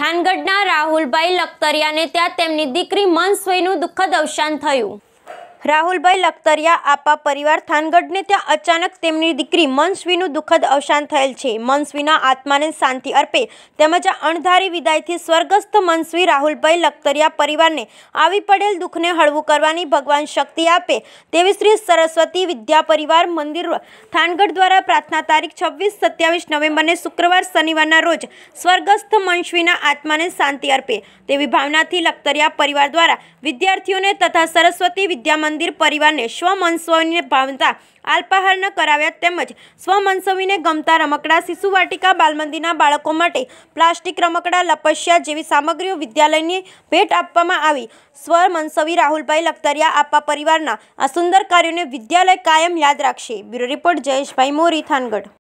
થાનગઢના રાહુલભાઈ લખતરિયાને ત્યાં તેમની દીકરી મનસ્વીનું દુઃખદ અવસાન થયું રાહુલભાઈ લખતરિયા આપા પરિવાર થાનગઢને ત્યાં અચાનક તેમની દીકરી મનસ્વીનું દુઃખદ અવસાન થયેલ છે મનસ્વીના આત્માને શાંતિ અર્પે તેમજ આ અણધારી વિદાયથી સ્વર્ગસ્થ મનસ્વી રાહુલભાઈ લખતરિયા પરિવારને આવી પડેલ દુઃખને હળવું કરવાની ભગવાન શક્તિ આપે તેવી શ્રી સરસ્વતી વિદ્યા પરિવાર મંદિર થાનગઢ દ્વારા પ્રાર્થના તારીખ છવ્વીસ સત્યાવીસ નવેમ્બરને શુક્રવાર શનિવારના રોજ સ્વર્ગસ્થ મનસ્વીના આત્માને શાંતિ અર્પે તેવી ભાવનાથી લખતરિયા પરિવાર દ્વારા વિદ્યાર્થીઓને તથા સરસ્વતી વિદ્યા મંદિર પરિવારને સ્વમંસવીને ભાવતા આલ્પાહાર કરાવ્યા તેમજ સ્વમંસવીને ગમતા રમકડા શિશુવાટિકા બાલમંદિરના બાળકો માટે પ્લાસ્ટિક રમકડા લપસ્યા જેવી સામગ્રીઓ વિદ્યાલયની ભેટ આપવામાં આવી સ્વમંસવી રાહુલભાઈ લખતરિયા આપવા પરિવારના આ સુંદર કાર્યોને વિદ્યાલય કાયમ યાદ રાખશે બ્યુરો રિપોર્ટ જયેશભાઈ મોરી થાનગઢ